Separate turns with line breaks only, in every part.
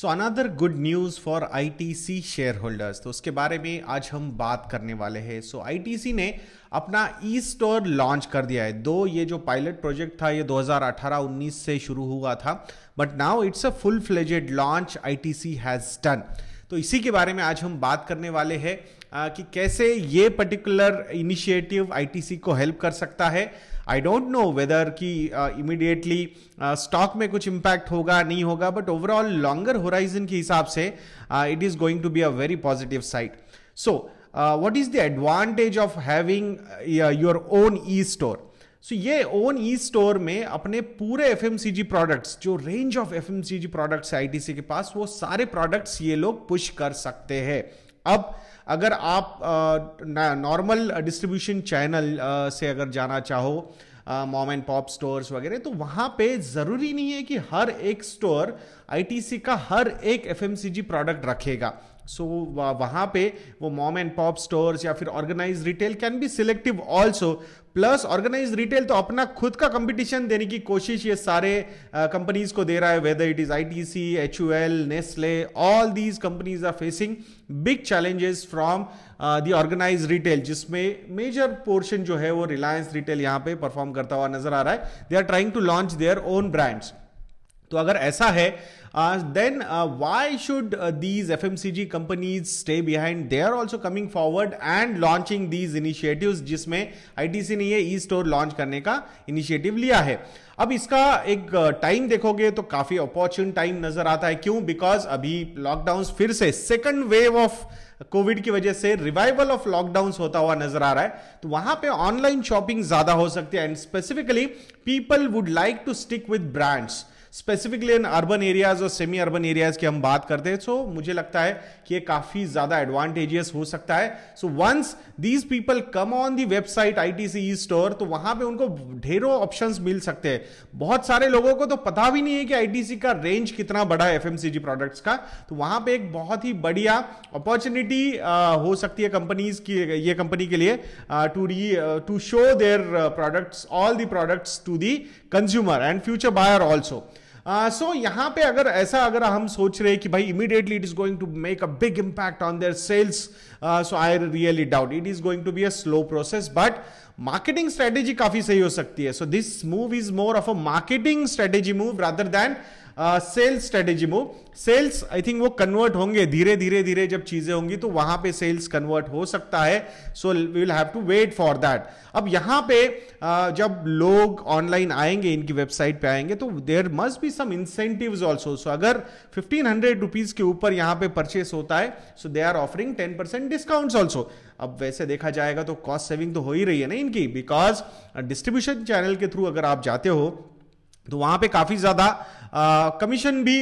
so another good news for ITC holders तो उसके बारे में आज हम बात करने वाले हैं सो so, आईटीसी ने अपना ई स्टोर लॉन्च कर दिया है दो ये जो पायलट प्रोजेक्ट था ये 2018-19 से शुरू हुआ था but now it's a full fledged launch ITC has done तो इसी के बारे में आज हम बात करने वाले हैं कि कैसे ये पर्टिकुलर इनिशिएटिव आईटीसी को हेल्प कर सकता है आई डोंट नो वेदर कि इमीडिएटली स्टॉक में कुछ इम्पैक्ट होगा नहीं होगा बट ओवरऑल लॉन्गर होराइजन के हिसाब से it is going to be a very positive side so what is the advantage of having your own e store so ये ओन ई स्टोर में अपने पूरे F M C G products जो range of F M C G products है I T सी के पास वो सारे products ये लोग पुश कर सकते हैं अब अगर आप नॉर्मल डिस्ट्रीब्यूशन चैनल से अगर जाना चाहो मॉम एंड पॉप स्टोर्स वगैरह तो वहां पे जरूरी नहीं है कि हर एक स्टोर आईटीसी का हर एक एफएमसीजी प्रोडक्ट रखेगा सो so, वहाँ पे वो मॉम एंड पॉप स्टोर्स या फिर organise retail can be selective also plus organise retail तो अपना खुद का कंपटीशन देने की कोशिश ये सारे कंपनीज uh, को दे रहा है whether it is I T C H U L Nestle all these companies are facing big challenges from the organise retail जिसमें मेजर पोर्शन जो है वो रिलायंस रिटेल यहाँ पे परफॉर्म करता हुआ नजर आ रहा है they are trying to launch their own brands तो अगर ऐसा है then why should these F M C G companies stay behind they are also coming forward and launching these initiative जिसमें आई टी सी ने यह ई स्टोर लॉन्च करने का initiative लिया है अब इसका एक टाइम uh, देखोगे तो काफी अपॉर्चुन टाइम नजर आता है क्यों बिकॉज अभी लॉकडाउन फिर से सेकेंड वेव ऑफ कोविड की वजह से रिवाइवल ऑफ लॉकडाउन होता हुआ नजर आ रहा है तो वहां पे ऑनलाइन शॉपिंग ज्यादा हो सकती है and specifically people would like to stick with brands specifically in urban areas और सेमी अर्बन एरियाज की हम बात करते हैं सो so, मुझे लगता है कि ये काफी ज्यादा एडवांटेजियस हो सकता है so once these people come on the website I T C store तो वहां पे उनको ढेरों ऑप्शंस मिल सकते हैं बहुत सारे लोगों को तो पता भी नहीं है कि आईटीसी का रेंज कितना बड़ा है एफएमसीजी प्रोडक्ट्स का तो वहां पे एक बहुत ही बढ़िया अपॉर्चुनिटी हो सकती है कंपनीज की ये कंपनी के लिए to re to show their products all the products to the consumer and future buyer also so uh, यहां पे अगर ऐसा अगर हम सोच रहे कि भाई immediately it is going to make a big impact on their sales so I really doubt it is going to be a slow process but marketing strategy काफी सही हो सकती है so this move is more of a marketing strategy move rather than sales strategy move sales I think वो convert होंगे धीरे धीरे धीरे जब चीजें होंगी तो वहां पे सेल्स कन्वर्ट हो सकता है so we will have to wait for that अब यहां पे uh, जब लोग ऑनलाइन आएंगे इनकी वेबसाइट पे आएंगे तो there must be some incentive also so अगर फिफ्टीन हंड्रेड रुपीज के ऊपर यहां पे परचेस होता है so they are offering ten percent discount also अब वैसे देखा जाएगा तो कॉस्ट सेविंग तो हो ही रही है ना इनकी बिकॉज डिस्ट्रीब्यूशन चैनल के थ्रू अगर आप जाते हो तो वहां पे काफी ज्यादा कमीशन भी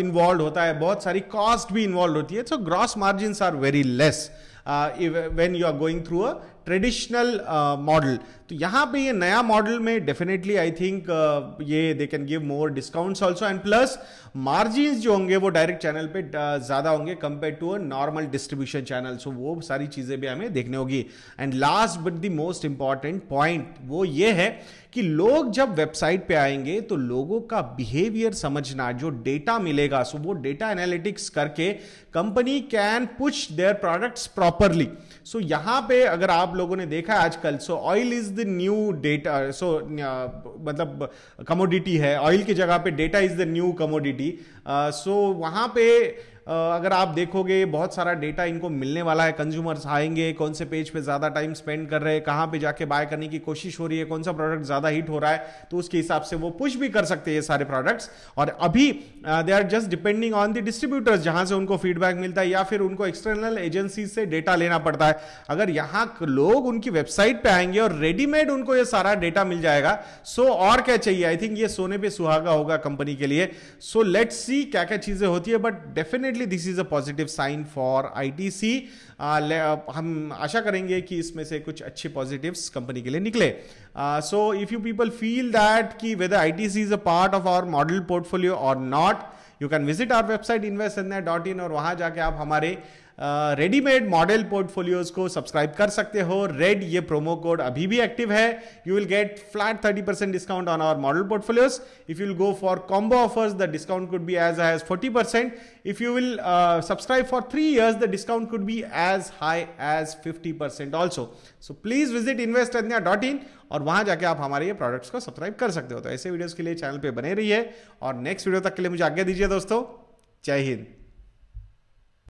इन्वॉल्व होता है बहुत सारी कॉस्ट भी इन्वॉल्व होती है so gross margin are very less when you are going through a traditional model uh, तो यहां पे ये नया मॉडल में डेफिनेटली आई थिंक ये they can give more discounts also and plus margin जो होंगे वो डायरेक्ट चैनल पे uh, ज़्यादा होंगे compare to a normal distribution channel so वो सारी चीज़ें भी हमें देखने होगी and last but the most important point वो ये है कि लोग जब वेबसाइट पे आएंगे तो लोगों का बिहेवियर समझना जो डेटा मिलेगा सो वो डेटा एनालिटिक्स करके company can push their products properly so यहां पे अगर आप लोगों ने देखा आजकल so oil is the new data so मतलब कमोडिटी है ऑयल की जगह पे data is the new commodity so वहां पे अगर आप देखोगे बहुत सारा डेटा इनको मिलने वाला है कंज्यूमर्स आएंगे कौन से पेज पे ज़्यादा टाइम स्पेंड कर रहे हैं कहाँ पे जाके बाय करने की कोशिश हो रही है कौन सा प्रोडक्ट ज़्यादा हिट हो रहा है तो उसके हिसाब से वो पुश भी कर सकते हैं ये सारे प्रोडक्ट्स और अभी they are just depending on the distributors जहां से उनको फीडबैक मिलता है या फिर उनको एक्सटर्नल एजेंसी से डेटा लेना पड़ता है अगर यहाँ लोग उनकी वेबसाइट पर आएंगे और रेडीमेड उनको ये सारा डेटा मिल जाएगा सो so, और क्या चाहिए आई थिंक ये सोने पर सुहागा होगा कंपनी के लिए सो लेट्स सी क्या क्या चीजें होती है but definitely definitely this is a positive sign for ITC हम आशा करेंगे कि इसमें से कुछ अच्छे पॉजिटिव्स कंपनी के लिए निकले so if you people feel that कि whether ITC is a part of our model portfolio और not you can visit our website invest in और वहां जाके आप हमारे uh, रेडीमेड मॉडल पोर्टफोलियोज को सब्सक्राइब कर सकते हो रेड ये प्रोमो कोड अभी भी एक्टिव है you will get flat thirty percent discount on our model portfolios if you'll go for combo offers the discount could be as high as forty percent if you will subscribe for three years the discount could be as high as fifty percent also so please visit invest dot in और वहां जाके आप हमारे ये products को subscribe कर सकते हो तो ऐसे वीडियोस के लिए चैनल पे बने रही है और नेक्स्ट वीडियो तक के लिए मुझे आज्ञा दीजिए दोस्तों जय हिंद